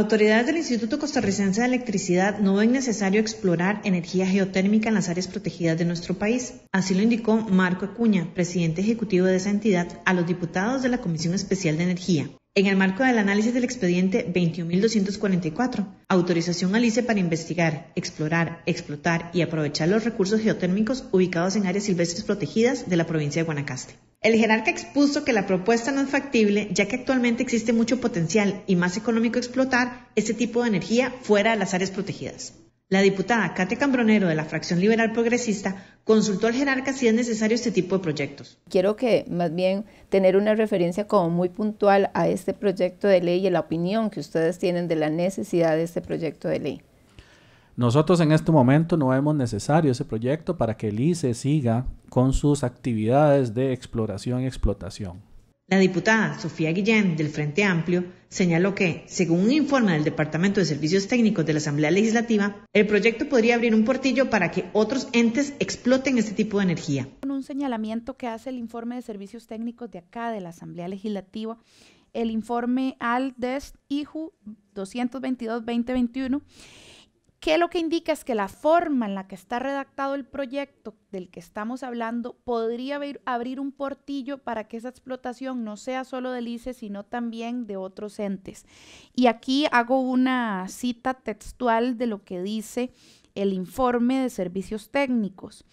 Autoridades del Instituto Costarricense de Electricidad no ven necesario explorar energía geotérmica en las áreas protegidas de nuestro país. Así lo indicó Marco Acuña, presidente ejecutivo de esa entidad, a los diputados de la Comisión Especial de Energía en el marco del análisis del expediente 21.244, autorización al ICE para investigar, explorar, explotar y aprovechar los recursos geotérmicos ubicados en áreas silvestres protegidas de la provincia de Guanacaste. El jerarca expuso que la propuesta no es factible ya que actualmente existe mucho potencial y más económico explotar este tipo de energía fuera de las áreas protegidas. La diputada Kate Cambronero de la Fracción Liberal Progresista consultó al jerarca si es necesario este tipo de proyectos. Quiero que más bien tener una referencia como muy puntual a este proyecto de ley y la opinión que ustedes tienen de la necesidad de este proyecto de ley. Nosotros en este momento no vemos necesario ese proyecto para que el ICE siga con sus actividades de exploración y explotación. La diputada Sofía Guillén, del Frente Amplio, señaló que, según un informe del Departamento de Servicios Técnicos de la Asamblea Legislativa, el proyecto podría abrir un portillo para que otros entes exploten este tipo de energía. Con Un señalamiento que hace el informe de Servicios Técnicos de acá, de la Asamblea Legislativa, el informe aldes IJU 222-2021 que lo que indica es que la forma en la que está redactado el proyecto del que estamos hablando podría abrir un portillo para que esa explotación no sea solo del ICE, sino también de otros entes. Y aquí hago una cita textual de lo que dice el informe de servicios técnicos.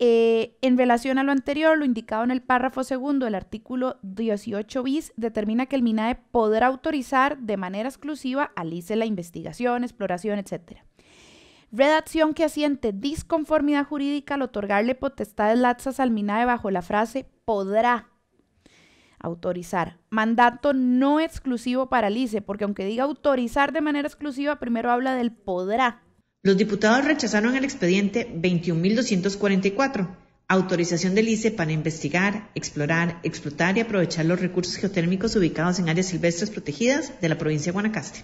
Eh, en relación a lo anterior, lo indicado en el párrafo segundo del artículo 18 bis determina que el MINAE podrá autorizar de manera exclusiva al ICE la investigación, exploración, etc. Redacción que asiente disconformidad jurídica al otorgarle potestades laxas al MINAE bajo la frase podrá autorizar. Mandato no exclusivo para el ICE, porque aunque diga autorizar de manera exclusiva, primero habla del podrá. Los diputados rechazaron el expediente 21.244, autorización del ICE para investigar, explorar, explotar y aprovechar los recursos geotérmicos ubicados en áreas silvestres protegidas de la provincia de Guanacaste.